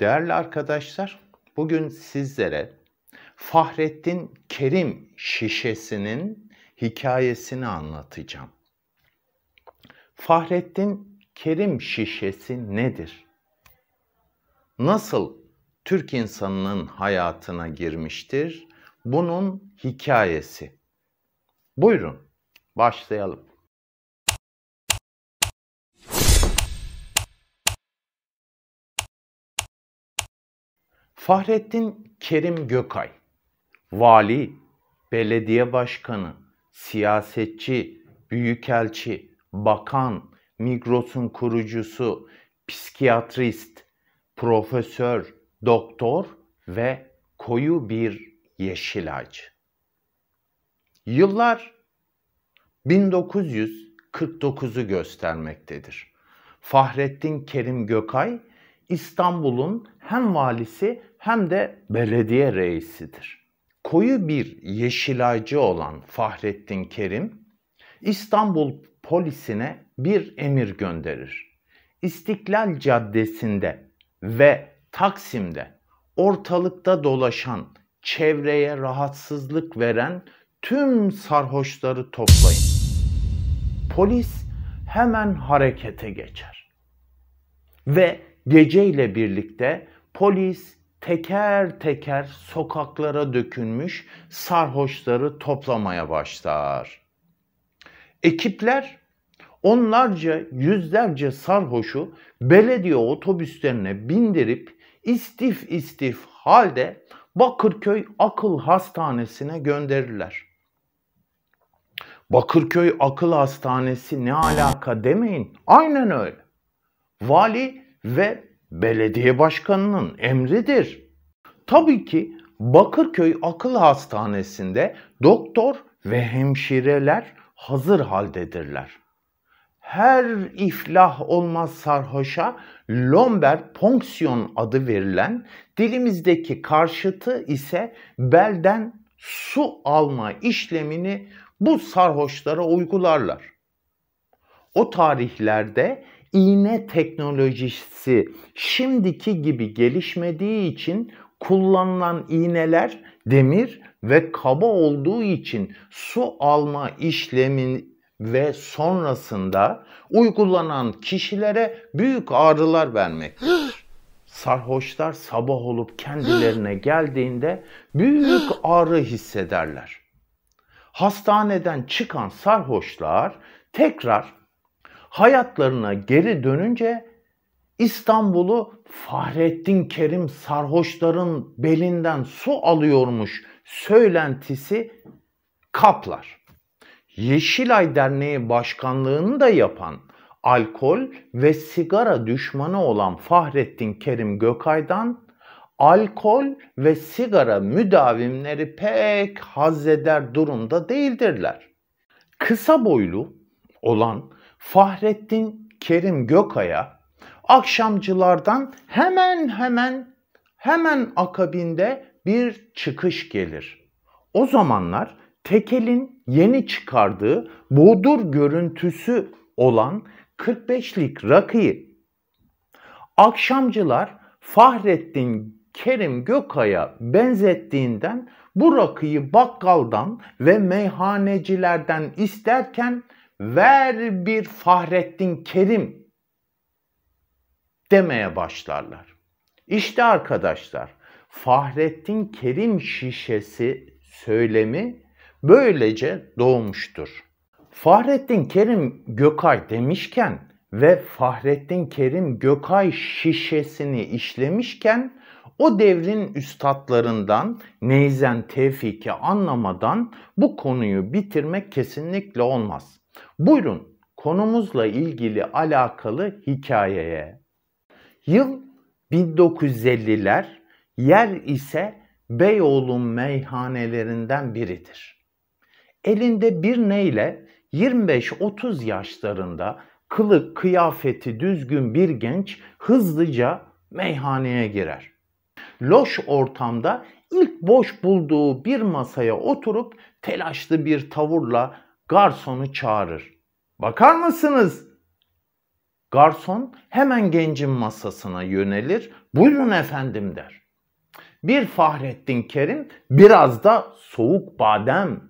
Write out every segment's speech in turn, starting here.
Değerli arkadaşlar, bugün sizlere Fahrettin Kerim şişesinin hikayesini anlatacağım. Fahrettin Kerim şişesi nedir? Nasıl Türk insanının hayatına girmiştir? Bunun hikayesi. Buyurun başlayalım. Fahrettin Kerim Gökay, vali, belediye başkanı, siyasetçi, büyükelçi, bakan, Migros'un kurucusu, psikiyatrist, profesör, doktor ve koyu bir yeşil ağacı. Yıllar 1949'u göstermektedir. Fahrettin Kerim Gökay İstanbul'un hem valisi hem de belediye reisidir. Koyu bir yeşilacı olan Fahrettin Kerim İstanbul polisine bir emir gönderir. İstiklal Caddesi'nde ve Taksim'de ortalıkta dolaşan, çevreye rahatsızlık veren tüm sarhoşları toplayın. Polis hemen harekete geçer. Ve geceyle birlikte polis teker teker sokaklara dökülmüş sarhoşları toplamaya başlar. Ekipler onlarca yüzlerce sarhoşu belediye otobüslerine bindirip istif istif halde Bakırköy Akıl Hastanesi'ne gönderirler. Bakırköy Akıl Hastanesi ne alaka demeyin. Aynen öyle. Vali ve belediye başkanının emridir. Tabii ki Bakırköy Akıl Hastanesi'nde doktor ve hemşireler hazır haldedirler. Her iflah olmaz sarhoşa lomber ponksiyon adı verilen dilimizdeki karşıtı ise belden su alma işlemini bu sarhoşlara uygularlar. O tarihlerde iğne teknolojisi şimdiki gibi gelişmediği için kullanılan iğneler demir ve kaba olduğu için su alma işlemi ve sonrasında uygulanan kişilere büyük ağrılar vermek. Sarhoşlar sabah olup kendilerine geldiğinde büyük ağrı hissederler. Hastaneden çıkan sarhoşlar tekrar hayatlarına geri dönünce İstanbul'u Fahrettin Kerim sarhoşların belinden su alıyormuş söylentisi kaplar. Yeşilay Derneği başkanlığını da yapan alkol ve sigara düşmanı olan Fahrettin Kerim Gökay'dan alkol ve sigara müdavimleri pek hazzeder durumda değildirler. Kısa boylu olan Fahrettin Kerim Gökaya akşamcılardan hemen hemen hemen akabinde bir çıkış gelir. O zamanlar Tekel'in yeni çıkardığı bodur görüntüsü olan 45'lik rakıyı akşamcılar Fahrettin Kerim Gökay'a benzettiğinden bu rakıyı bakkaldan ve meyhanecilerden isterken ver bir Fahrettin Kerim demeye başlarlar. İşte arkadaşlar Fahrettin Kerim şişesi söylemi böylece doğmuştur. Fahrettin Kerim Gökay demişken ve Fahrettin Kerim Gökay şişesini işlemişken o devrin üstadlarından Neyzen Tevfik'i anlamadan bu konuyu bitirmek kesinlikle olmaz. Buyurun konumuzla ilgili alakalı hikayeye. Yıl 1950'ler, yer ise Beyoğlu meyhanelerinden biridir. Elinde bir neyle 25-30 yaşlarında kılık kıyafeti düzgün bir genç hızlıca meyhaneye girer. Loş ortamda ilk boş bulduğu bir masaya oturup telaşlı bir tavırla garsonu çağırır. Bakar mısınız? Garson hemen gencin masasına yönelir. Buyurun efendim der. Bir Fahrettin Kerim biraz da soğuk badem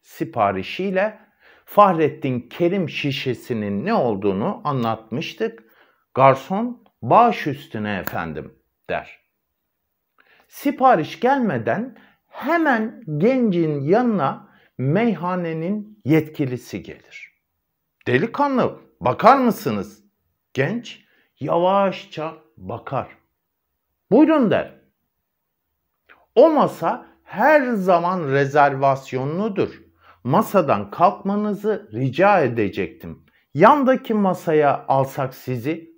siparişiyle Fahrettin Kerim şişesinin ne olduğunu anlatmıştık. Garson baş üstüne efendim der. Sipariş gelmeden hemen gencin yanına meyhanenin yetkilisi gelir. Delikanlı bakar mısınız? Genç yavaşça bakar. Buyurun der. O masa her zaman rezervasyonludur. Masadan kalkmanızı rica edecektim. Yandaki masaya alsak sizi.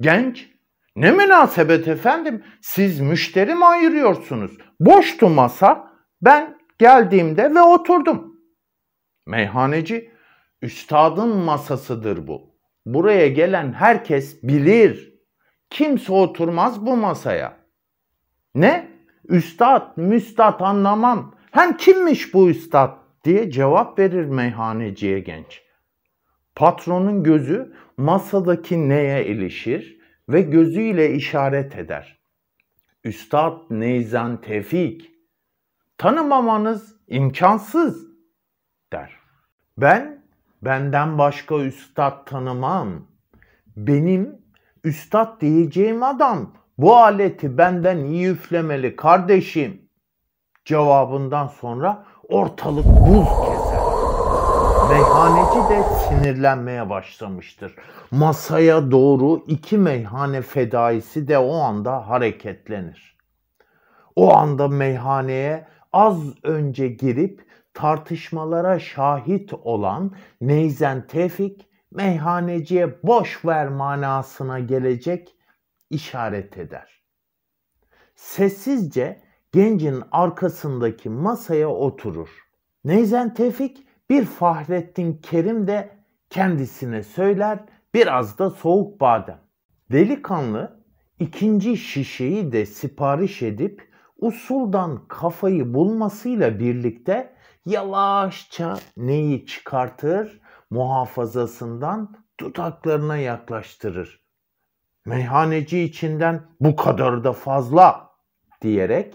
Genç, ne münasebet efendim? Siz müşteri mi ayırıyorsunuz? Boştu masa, ben Geldiğimde ve oturdum. Meyhaneci, üstadın masasıdır bu. Buraya gelen herkes bilir. Kimse oturmaz bu masaya. Ne? Üstad, müstad anlamam. Hem kimmiş bu üstad diye cevap verir meyhaneciye genç. Patronun gözü masadaki neye ilişir ve gözüyle işaret eder. Üstad Neyzen Tevfik tanımamanız imkansız der. Ben benden başka üstad tanımam. Benim üstad diyeceğim adam bu aleti benden iyi üflemeli kardeşim. Cevabından sonra ortalık buz keser. Meyhaneci de sinirlenmeye başlamıştır. Masaya doğru iki meyhane fedaisi de o anda hareketlenir. O anda meyhaneye az önce girip tartışmalara şahit olan Neyzen Tevfik meyhaneciye boş ver manasına gelecek işaret eder. Sessizce gencin arkasındaki masaya oturur. Neyzen Tevfik bir Fahrettin Kerim de kendisine söyler biraz da soğuk badem. Delikanlı ikinci şişeyi de sipariş edip usuldan kafayı bulmasıyla birlikte yavaşça neyi çıkartır? Muhafazasından tutaklarına yaklaştırır. Meyhaneci içinden bu kadar da fazla diyerek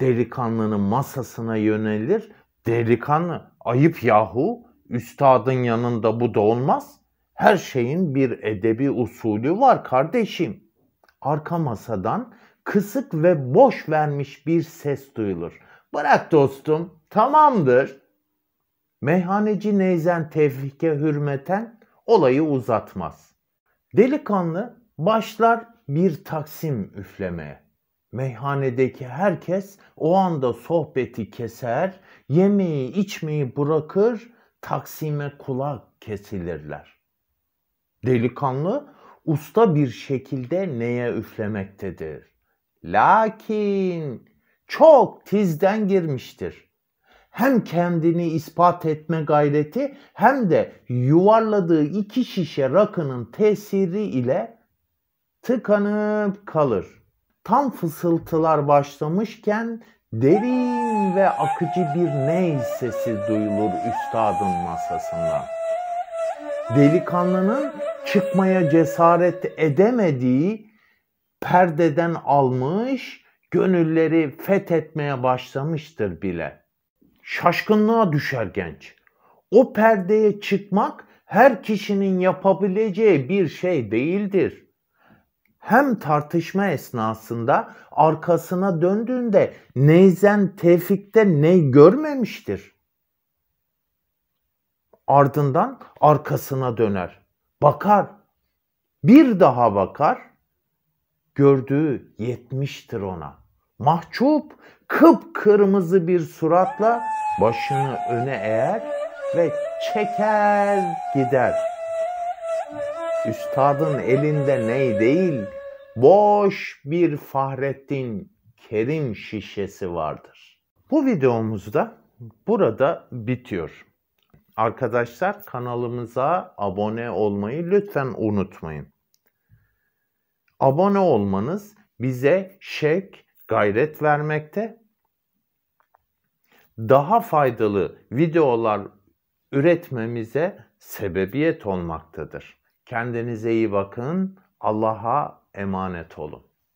delikanlının masasına yönelir. Delikanlı ayıp yahu üstadın yanında bu da olmaz. Her şeyin bir edebi usulü var kardeşim. Arka masadan kısık ve boş vermiş bir ses duyulur. Bırak dostum, tamamdır. Meyhaneci Neyzen Tevfik'e hürmeten olayı uzatmaz. Delikanlı başlar bir taksim üflemeye. Meyhanedeki herkes o anda sohbeti keser, yemeği içmeyi bırakır, taksime kulak kesilirler. Delikanlı usta bir şekilde neye üflemektedir? Lakin çok tizden girmiştir. Hem kendini ispat etme gayreti hem de yuvarladığı iki şişe rakının tesiri ile tıkanıp kalır. Tam fısıltılar başlamışken derin ve akıcı bir ney sesi duyulur üstadın masasında. Delikanlının çıkmaya cesaret edemediği perdeden almış, gönülleri fethetmeye başlamıştır bile. Şaşkınlığa düşer genç. O perdeye çıkmak her kişinin yapabileceği bir şey değildir. Hem tartışma esnasında arkasına döndüğünde neyzen Tevfik'te ne görmemiştir. Ardından arkasına döner. Bakar. Bir daha bakar gördüğü yetmiştir ona. Mahcup kıpkırmızı bir suratla başını öne eğer ve çeker gider. Üstadın elinde ney değil, boş bir Fahrettin Kerim şişesi vardır. Bu videomuzda burada bitiyor. Arkadaşlar kanalımıza abone olmayı lütfen unutmayın. Abone olmanız bize şevk, gayret vermekte. Daha faydalı videolar üretmemize sebebiyet olmaktadır. Kendinize iyi bakın. Allah'a emanet olun.